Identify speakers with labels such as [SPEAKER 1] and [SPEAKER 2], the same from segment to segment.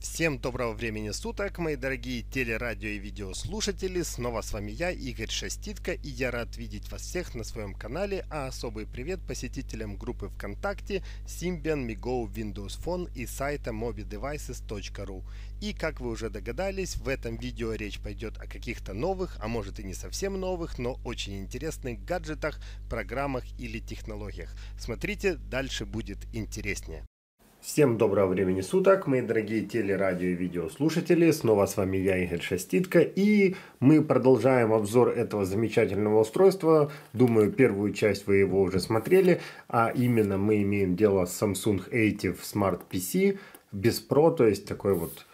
[SPEAKER 1] Всем доброго времени суток, мои дорогие телерадио и видеослушатели. Снова с вами я, Игорь Шаститко, и я рад видеть вас всех на своем канале, а особый привет посетителям группы ВКонтакте Symbian MiGo Windows Phone и сайта mobidevices.ru. И как вы уже догадались, в этом видео речь пойдет о каких-то новых, а может и не совсем новых, но очень интересных гаджетах, программах или технологиях. Смотрите, дальше будет интереснее. Всем доброго времени суток, мои дорогие телерадио и видеослушатели. Снова с вами я, Игорь Шаститко. И мы продолжаем обзор этого замечательного устройства. Думаю, первую часть вы его уже смотрели. А именно мы имеем дело с Samsung Active Smart PC без Pro, то есть такой вот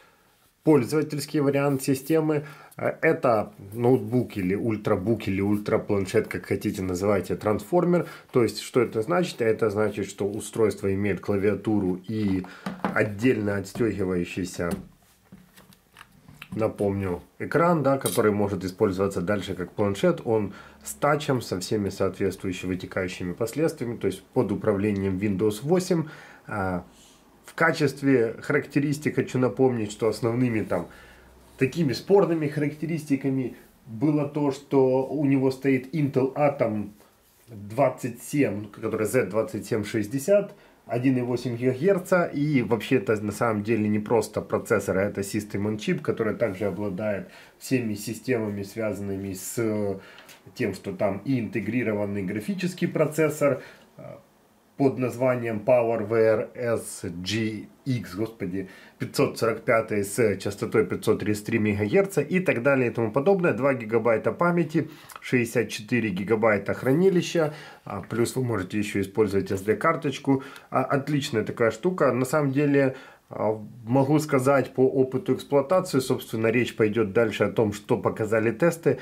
[SPEAKER 1] пользовательский вариант системы. Э, это ноутбук или ультрабук или ультрапланшет, как хотите называйте, трансформер. То есть, что это значит? Это значит, что устройство имеет клавиатуру и отдельно отстегивающийся напомню, экран, да, который может использоваться дальше как планшет, он с тачем, со всеми соответствующими вытекающими последствиями, то есть под управлением Windows 8, качестве характеристик хочу напомнить, что основными там такими спорными характеристиками было то, что у него стоит Intel Atom 27, который Z2760, 1,8 ГГц, и вообще это на самом деле не просто процессор, а это System on Chip, который также обладает всеми системами, связанными с тем, что там и интегрированный графический процессор, под названием PowerWare SGX, господи, 545 с частотой 533 МГц и так далее и тому подобное. 2 гигабайта памяти, 64 гигабайта хранилища, а плюс вы можете еще использовать SD-карточку. А, отличная такая штука. На самом деле, а, Могу сказать по опыту эксплуатации, собственно, речь пойдет дальше о том, что показали тесты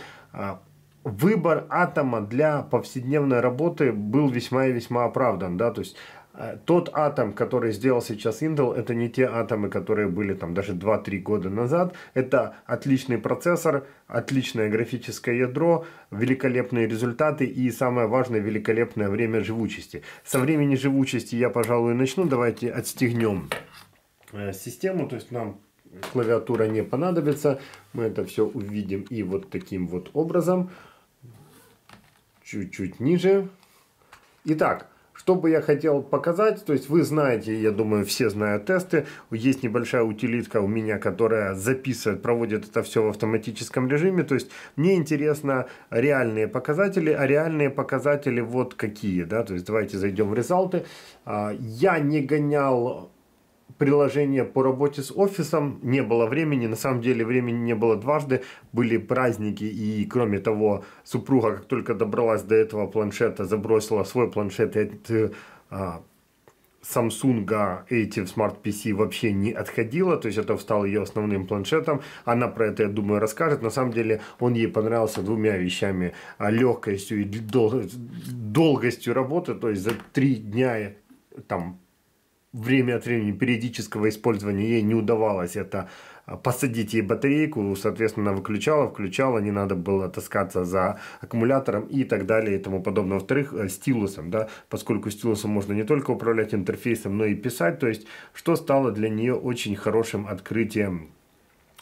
[SPEAKER 1] выбор атома для повседневной работы был весьма и весьма оправдан, да, то есть э, тот атом, который сделал сейчас Intel, это не те атомы, которые были там даже 2-3 года назад. Это отличный процессор, отличное графическое ядро, великолепные результаты и самое важное, великолепное время живучести. Со времени живучести я, пожалуй, начну. Давайте отстегнем э, систему, то есть нам клавиатура не понадобится. Мы это все увидим и вот таким вот образом чуть-чуть ниже. Итак, что бы я хотел показать, то есть вы знаете, я думаю, все знают тесты, есть небольшая утилитка у меня, которая записывает, проводит это все в автоматическом режиме, то есть мне интересно реальные показатели, а реальные показатели вот какие, да, то есть давайте зайдем в результаты. А, я не гонял приложение по работе с офисом, не было времени, на самом деле времени не было дважды, были праздники и кроме того супруга, как только добралась до этого планшета, забросила свой планшет и от э, а, Samsung Native Smart PC вообще не отходила, то есть это стал ее основным планшетом, она про это, я думаю, расскажет, на самом деле он ей понравился двумя вещами, а, легкостью и дол долгостью работы, то есть за три дня там время от времени периодического использования ей не удавалось это а, посадить ей батарейку, соответственно, выключала, включала, не надо было таскаться за аккумулятором и так далее и тому подобное. Во-вторых, э, стилусом, да, поскольку стилусом можно не только управлять интерфейсом, но и писать, то есть, что стало для нее очень хорошим открытием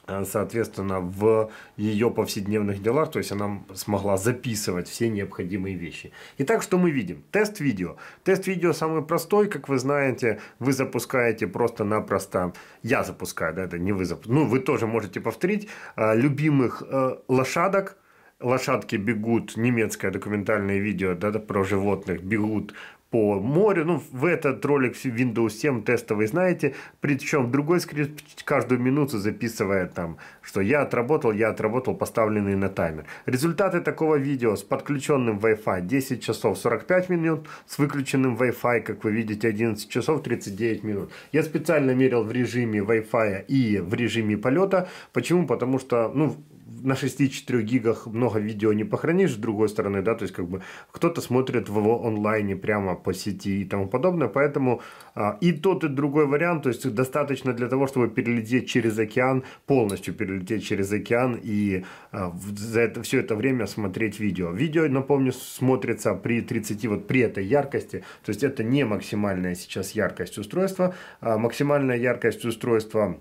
[SPEAKER 1] Э, соответственно, в ее повседневных делах, то есть она смогла записывать все необходимые вещи. Итак, что мы видим? Тест видео. Тест видео самый простой, как вы знаете, вы запускаете просто-напросто, я запускаю, да, это не вы запускаете, ну, вы тоже можете повторить, э, любимых э, лошадок, лошадки бегут, немецкое документальное видео да, про животных, бегут по морю. Ну, в этот ролик Windows 7 тестовый знаете. Причем другой скрипт каждую минуту записывает там, что я отработал, я отработал, поставленный на таймер. Результаты такого видео с подключенным Wi-Fi 10 часов 45 минут, с выключенным Wi-Fi, как вы видите, 11 часов 39 минут. Я специально мерил в режиме Wi-Fi и в режиме полета. Почему? Потому что, ну, на 6-4 гигах много видео не похоронишь, с другой стороны, да, то есть как бы кто-то смотрит в онлайне прямо по сети и тому подобное, поэтому а, и тот, и другой вариант, то есть достаточно для того, чтобы перелететь через океан, полностью перелететь через океан и а, за это, все это время смотреть видео. Видео, напомню, смотрится при 30, вот при этой яркости, то есть это не максимальная сейчас яркость устройства, а максимальная яркость устройства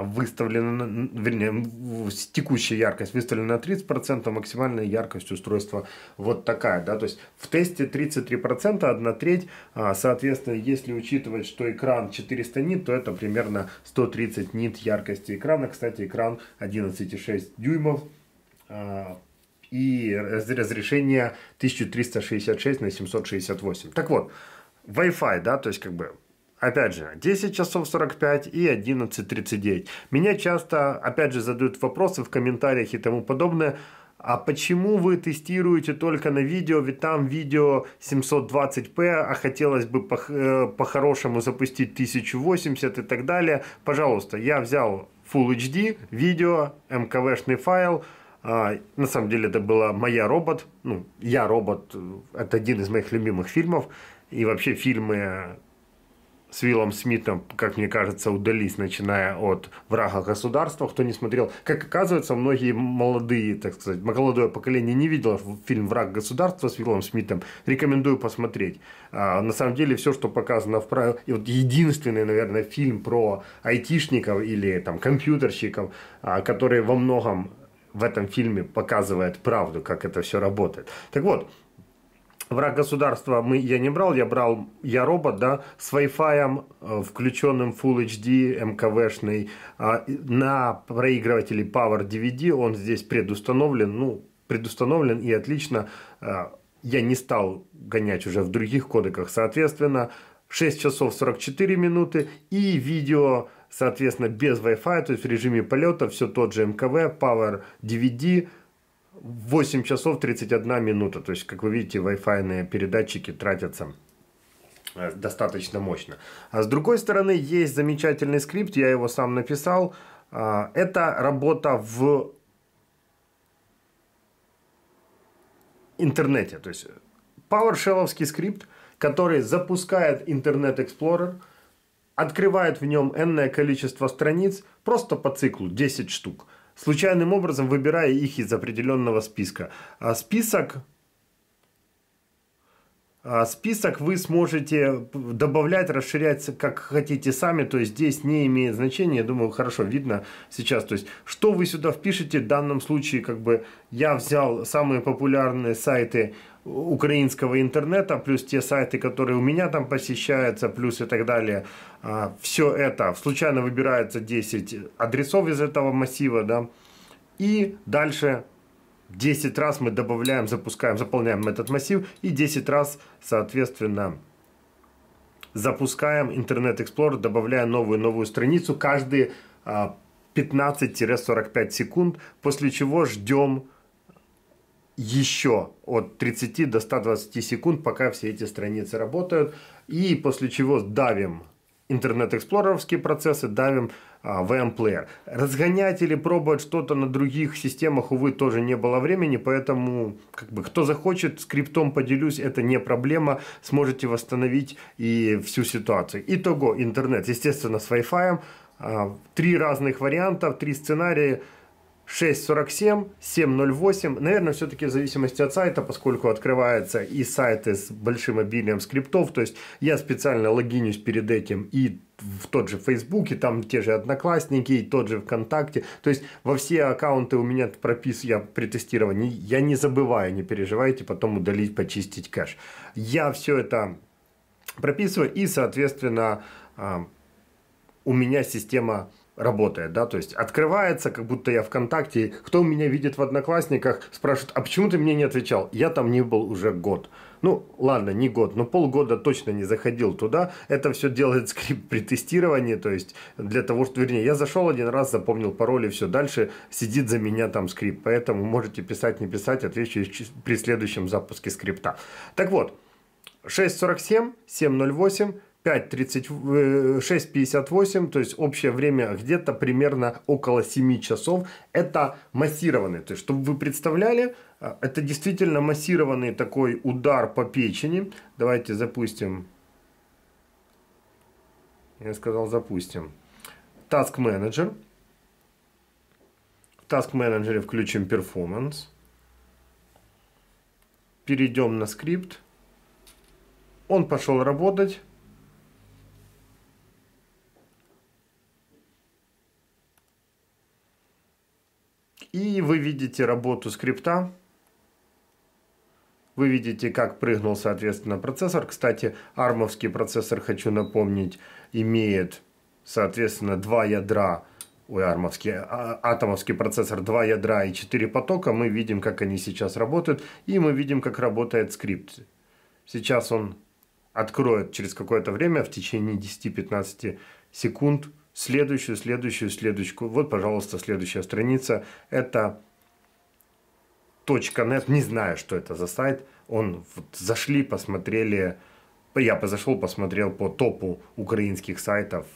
[SPEAKER 1] выставлена, вернее, текущая яркость выставлена на 30%, а максимальная яркость устройства вот такая, да, то есть в тесте 33%, одна треть, а, соответственно, если учитывать, что экран 400 нит, то это примерно 130 нит яркости экрана, кстати, экран 11,6 дюймов, а, и разрешение 1366 на 768. Так вот, Wi-Fi, да, то есть как бы Опять же, 10 часов 45 и 11.39. Меня часто, опять же, задают вопросы в комментариях и тому подобное. А почему вы тестируете только на видео, ведь там видео 720p, а хотелось бы э, по-хорошему по запустить 1080 и так далее. Пожалуйста, я взял Full HD, видео, МКВшный эм файл, а, на самом деле это была моя робот. Ну, я робот. Э, это один из моих любимых фильмов. И вообще фильмы с Виллом Смитом, как мне кажется, удались, начиная от «Врага государства», кто не смотрел. Как оказывается, многие молодые, так сказать, молодое поколение не видело фильм «Враг государства» с Виллом Смитом. Рекомендую посмотреть. А, на самом деле, все, что показано в правилах, и вот единственный, наверное, фильм про айтишников или там компьютерщиков, а, которые во многом в этом фильме показывает правду, как это все работает. Так вот, враг государства мы, я не брал, я брал я робот, да, с Wi-Fi, э, включенным Full HD, МКВшный, эм а, на проигрывателе Power DVD, он здесь предустановлен, ну, предустановлен и отлично, э, я не стал гонять уже в других кодеках, соответственно, 6 часов 44 минуты и видео соответственно, без Wi-Fi, то есть в режиме полета, все тот же МКВ, эм Power DVD, 8 часов 31 минута. То есть, как вы видите, Wi-Fi передатчики тратятся э, достаточно мощно. А с другой стороны, есть замечательный скрипт, я его сам написал. А, это работа в интернете. То есть PowerShell скрипт, который запускает Internet Explorer, открывает в нем энное количество страниц просто по циклу 10 штук – случайным образом выбирая их из определенного списка. А список а, список вы сможете добавлять, расширять как хотите сами, то есть здесь не имеет значения, я думаю, хорошо видно сейчас, то есть что вы сюда впишете, в данном случае как бы я взял самые популярные сайты украинского интернета, плюс те сайты, которые у меня там посещаются, плюс и так далее. А, Все это случайно выбирается 10 адресов из этого массива, да, и дальше 10 раз мы добавляем, запускаем, заполняем этот массив и 10 раз, соответственно, запускаем Internet Explorer, добавляя новую новую страницу каждые 15-45 а, секунд, после чего ждем еще от 30 до 120 секунд, пока все эти страницы работают, и после чего давим Internet эксплореровские процессы, давим VMPlayer. А, Разгонять или пробовать что-то на других системах, увы, тоже не было времени, поэтому как бы, кто захочет, скриптом поделюсь, это не проблема, сможете восстановить и всю ситуацию. Итого интернет, естественно, с Wi-Fi, а, три разных варианта, три сценария – 647, 708, наверное, все-таки в зависимости от сайта, поскольку открываются и сайты с большим обилием скриптов, то есть я специально логинюсь перед этим и в тот же Facebook и там те же Одноклассники, и тот же ВКонтакте. То есть во все аккаунты у меня пропис, я при тестировании, я не забываю, не переживайте, потом удалить, почистить кэш. Я все это прописываю и, соответственно, а, у меня система работает, да, то есть открывается, как будто я ВКонтакте, кто меня видит в Одноклассниках, спрашивает, а почему ты мне не отвечал? Я там не был уже год. Ну, ладно, не год, но полгода точно не заходил туда. Это все делает скрипт при тестировании, то есть для того, что, вернее, я зашел один раз, запомнил пароль и все, дальше сидит за меня там скрипт, поэтому можете писать, не писать, отвечу при следующем запуске скрипта. Так вот, 647, 708, 6.58, э, то есть общее время где-то примерно около 7 часов. Это массированный, то есть чтобы вы представляли, э, это действительно массированный такой удар по печени. Давайте запустим. Я сказал запустим. Task Manager. В Task Manager включим Performance. Перейдем на скрипт. Он пошел работать. И вы видите работу скрипта. Вы видите, как прыгнул, соответственно, процессор. Кстати, армовский процессор, хочу напомнить, имеет, соответственно, два ядра. Ой, армовский, а, атомовский процессор, два ядра и четыре потока. Мы видим, как они сейчас работают. И мы видим, как работает скрипт. Сейчас он откроет через какое-то время, в течение 10-15 секунд, следующую, следующую, следующую. Вот, пожалуйста, следующая страница. Это .net, не знаю, что это за сайт. Он вот зашли, посмотрели, я позашел, посмотрел по топу украинских сайтов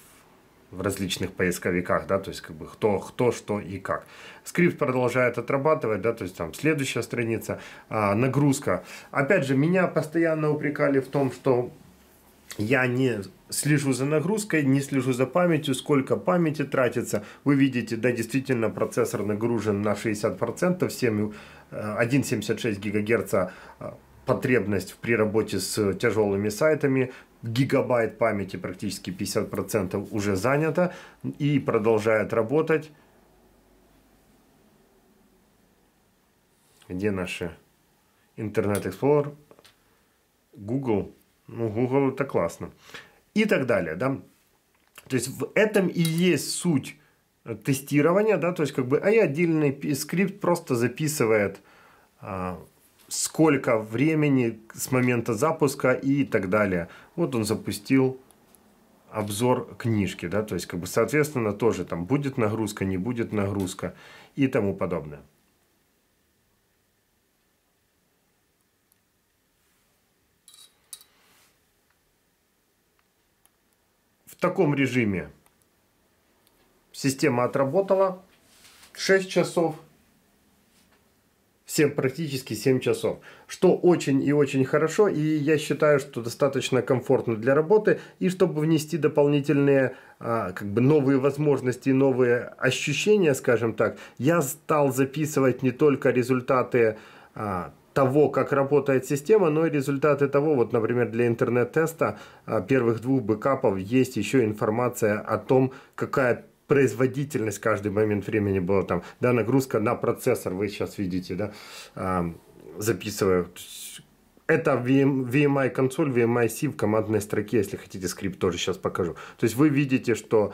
[SPEAKER 1] в различных поисковиках, да, то есть как бы кто, кто, что и как. Скрипт продолжает отрабатывать, да, то есть там следующая страница, а, нагрузка. Опять же, меня постоянно упрекали в том, что я не слежу за нагрузкой, не слежу за памятью, сколько памяти тратится. Вы видите, да, действительно процессор нагружен на 60%, 7, 1,76 ГГц потребность при работе с тяжелыми сайтами, гигабайт памяти практически 50% уже занято и продолжает работать. Где наши Интернет Explorer? Google. Ну, Google это классно и так далее. Да? То есть в этом и есть суть э, тестирования, да, то есть как бы а и отдельный скрипт просто записывает а, сколько времени с момента запуска и так далее. Вот он запустил обзор книжки, да, то есть, как бы, соответственно, тоже там будет нагрузка, не будет нагрузка и тому подобное. в таком режиме система отработала 6 часов. Всем практически 7 часов, что очень и очень хорошо, и я считаю, что достаточно комфортно для работы, и чтобы внести дополнительные а, как бы новые возможности, новые ощущения, скажем так, я стал записывать не только результаты а, того, как работает система, но и результаты того, вот, например, для интернет-теста а, первых двух бэкапов есть еще информация о том, какая производительность каждый момент времени была там, да, нагрузка на процессор, вы сейчас видите, да, а, записываю. Это VMI консоль, VMI C в командной строке, если хотите скрипт тоже сейчас покажу. То есть вы видите, что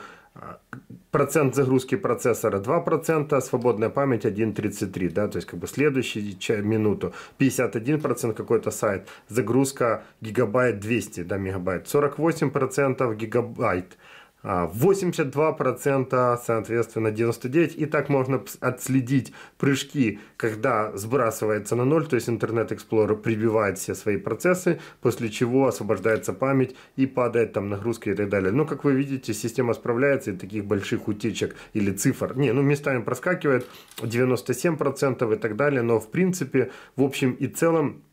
[SPEAKER 1] Процент загрузки процессора 2%, свободная память 1.33, да, то есть как бы следующую минуту 51% какой-то сайт, загрузка гигабайт 200, да, мегабайт, 48% гигабайт, 82%, а, соответственно, 99%. И так можно отследить прыжки, когда сбрасывается на ноль, то есть Internet Explorer прибивает все свои процессы, после чего освобождается память и падает там нагрузка и так далее. Но, как вы видите, система справляется и таких больших утечек или цифр, не, ну местами проскакивает 97% и так далее, но в принципе, в общем и целом,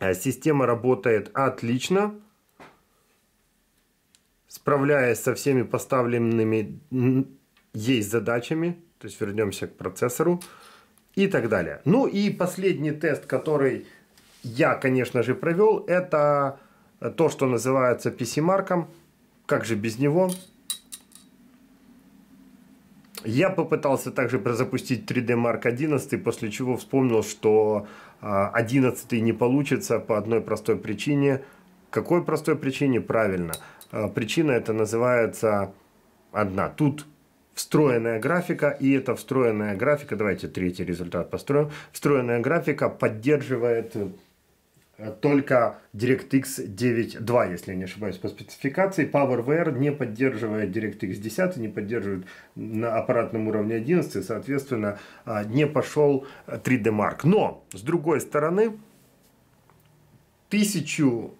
[SPEAKER 1] э, система работает отлично справляясь со всеми поставленными ей задачами, то есть вернемся к процессору и так далее. Ну и последний тест, который я, конечно же, провел, это то, что называется PC-марком. Как же без него? Я попытался также запустить 3D Mark 11, после чего вспомнил, что 11 а, не получится по одной простой причине. Какой простой причине? Правильно. Э, причина это называется одна. Тут встроенная графика, и эта встроенная графика, давайте третий результат построим, встроенная графика поддерживает э, только DirectX 9.2, если я не ошибаюсь, по спецификации. PowerWare не поддерживает DirectX 10, не поддерживает на аппаратном уровне 11, соответственно, э, не пошел 3D Mark. Но, с другой стороны, тысячу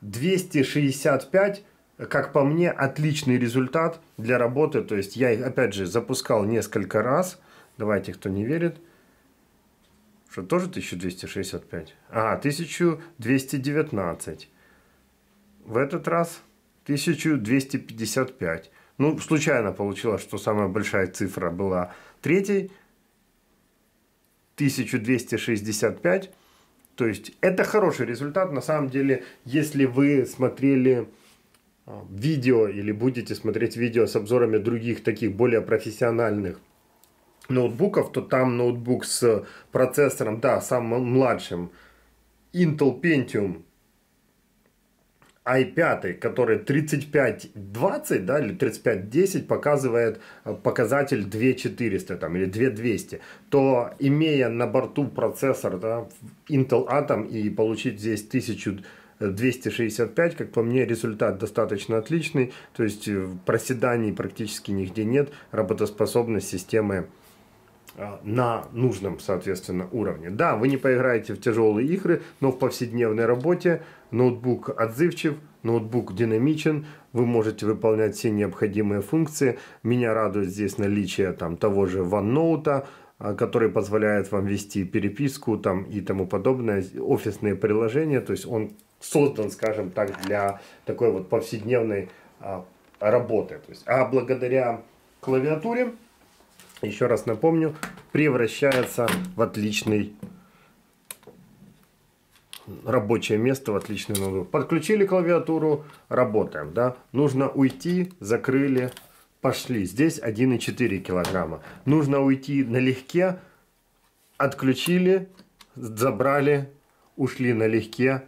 [SPEAKER 1] 265, как по мне, отличный результат для работы. То есть я их, опять же, запускал несколько раз. Давайте, кто не верит. Что, тоже 1265? А, 1219. В этот раз 1255. Ну, случайно получилось, что самая большая цифра была третьей. 1265. То есть это хороший результат. На самом деле, если вы смотрели а, видео или будете смотреть видео с обзорами других таких более профессиональных ноутбуков, то там ноутбук с процессором, да, самым младшим, Intel Pentium i5, который 3520, да, или 3510 показывает э, показатель 2400 там, или 2200, то имея на борту процессор да, Intel Atom и получить здесь 1000 265, как по мне, результат достаточно отличный, то есть э, проседаний практически нигде нет, работоспособность системы Э, на нужном, соответственно, уровне. Да, вы не поиграете в тяжелые игры, но в повседневной работе ноутбук отзывчив, ноутбук динамичен, вы можете выполнять все необходимые функции. Меня радует здесь наличие там, того же OneNote, э, который позволяет вам вести переписку там, и тому подобное, офисные приложения. То есть он создан, скажем так, для такой вот повседневной а, работы. То есть, а благодаря клавиатуре еще раз напомню, превращается в отличный рабочее место в отличный ноутбук. Подключили клавиатуру, работаем. Да? Нужно уйти, закрыли, пошли. Здесь 1,4 килограмма. Нужно уйти налегке, отключили, забрали, ушли налегке,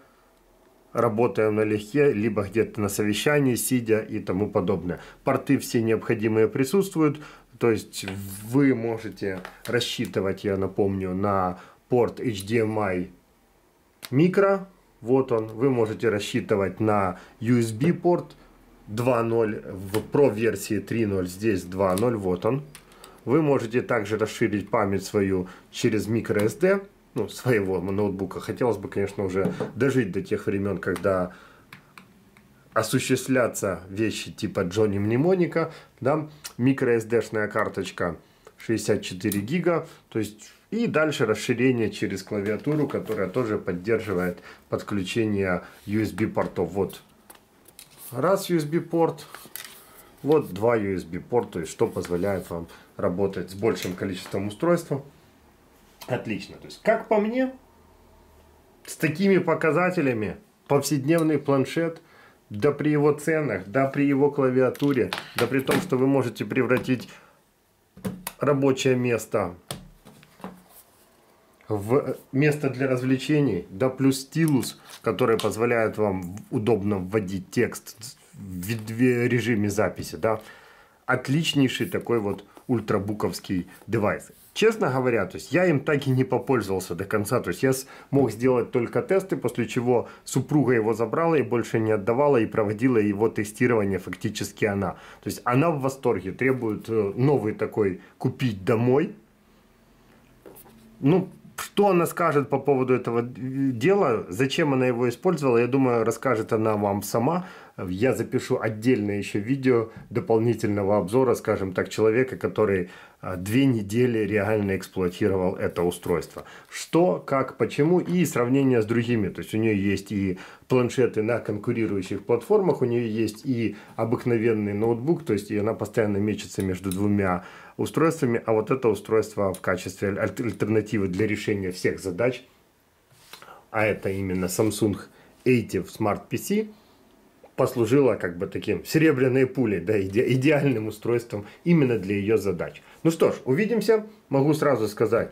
[SPEAKER 1] работаем налегке, либо где-то на совещании, сидя и тому подобное. Порты все необходимые присутствуют. То есть вы можете рассчитывать, я напомню, на порт HDMI микро. Вот он. Вы можете рассчитывать на USB порт 2.0 в Pro версии 3.0. Здесь 2.0. Вот он. Вы можете также расширить память свою через microSD, ну, своего ноутбука. Хотелось бы, конечно, уже дожить до тех времен, когда осуществляться вещи типа Джонни Мнемоника, да, микроSD-шная карточка 64 гига, то есть и дальше расширение через клавиатуру, которая тоже поддерживает подключение USB портов. Вот раз USB порт, вот два USB порта, то есть что позволяет вам работать с большим количеством устройств. Отлично. То есть, как по мне, с такими показателями повседневный планшет – да при его ценах, да при его клавиатуре, да при том, что вы можете превратить рабочее место в э, место для развлечений, да плюс стилус, который позволяет вам удобно вводить текст в режиме записи, да, отличнейший такой вот ультрабуковский девайс. Честно говоря, то есть я им так и не попользовался до конца. То есть я мог сделать только тесты, после чего супруга его забрала и больше не отдавала, и проводила его тестирование фактически она. То есть она в восторге, требует э, новый такой купить домой. Ну, что она скажет по поводу этого дела, зачем она его использовала, я думаю, расскажет она вам сама. Я запишу отдельное еще видео дополнительного обзора, скажем так, человека, который а, две недели реально эксплуатировал это устройство. Что, как, почему и сравнение с другими. То есть у нее есть и планшеты на конкурирующих платформах, у нее есть и обыкновенный ноутбук, то есть и она постоянно мечется между двумя устройствами, а вот это устройство в качестве альтернативы для решения всех задач, а это именно Samsung Active Smart PC, послужило как бы таким серебряной пулей, да, иде идеальным устройством именно для ее задач. Ну что ж, увидимся. Могу сразу сказать,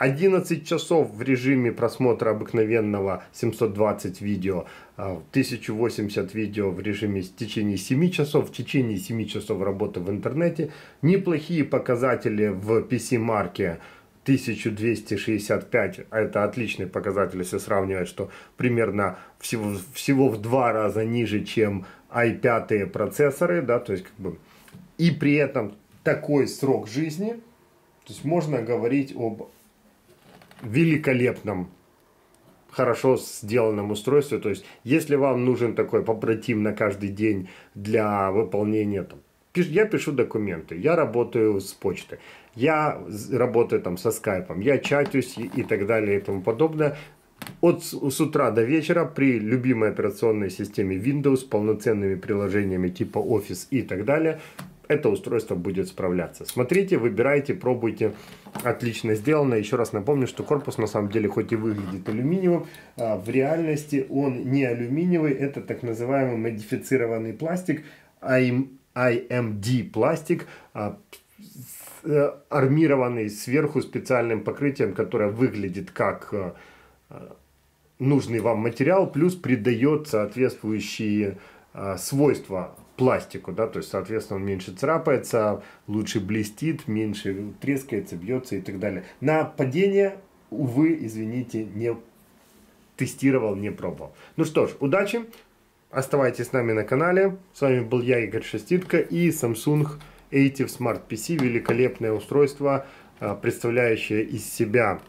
[SPEAKER 1] 11 часов в режиме просмотра обыкновенного 720 видео, 1080 а видео в режиме в течение 7 часов, в течение 7 часов работы в интернете, неплохие показатели в PC-марке 1265, это отличный показатель, если сравнивать, что примерно всего, всего в два раза ниже, чем i5 процессоры, да, то есть как бы и при этом такой срок жизни, то есть можно говорить об великолепном хорошо сделанном устройстве. То есть, если вам нужен такой попротив на каждый день для выполнения там, я пишу документы, я работаю с почтой, я работаю там со скайпом, я чатюсь и, и так далее и тому подобное. От с утра до вечера при любимой операционной системе Windows, полноценными приложениями типа Office и так далее, это устройство будет справляться. Смотрите, выбирайте, пробуйте. Отлично сделано. Еще раз напомню, что корпус на самом деле хоть и выглядит алюминиевым, а, в реальности он не алюминиевый. Это так называемый модифицированный пластик, IMD эм, эм пластик, а, э, армированный сверху специальным покрытием, которое выглядит как а, нужный вам материал, плюс придает соответствующие свойства пластику, да, то есть, соответственно, он меньше царапается, лучше блестит, меньше трескается, бьется и так далее. На падение, увы, извините, не тестировал, не пробовал. Ну что ж, удачи, оставайтесь с нами на канале. С вами был я, Игорь Шеститко и Samsung Active Smart PC, великолепное устройство, э, представляющее из себя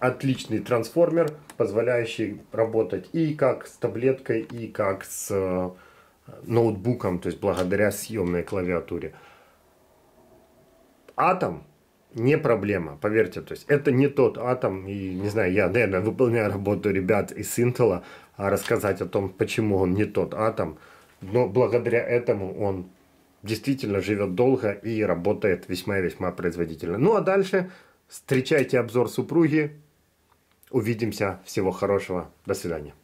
[SPEAKER 1] отличный трансформер, позволяющий работать и как с таблеткой, и как с э, ноутбуком, то есть благодаря съемной клавиатуре. Атом не проблема, поверьте, то есть это не тот атом, и не знаю, я, наверное, выполняю работу ребят из Intel, а рассказать о том, почему он не тот атом, но благодаря этому он действительно живет долго и работает весьма весьма производительно. Ну а дальше встречайте обзор супруги, Увидимся. Всего хорошего. До свидания.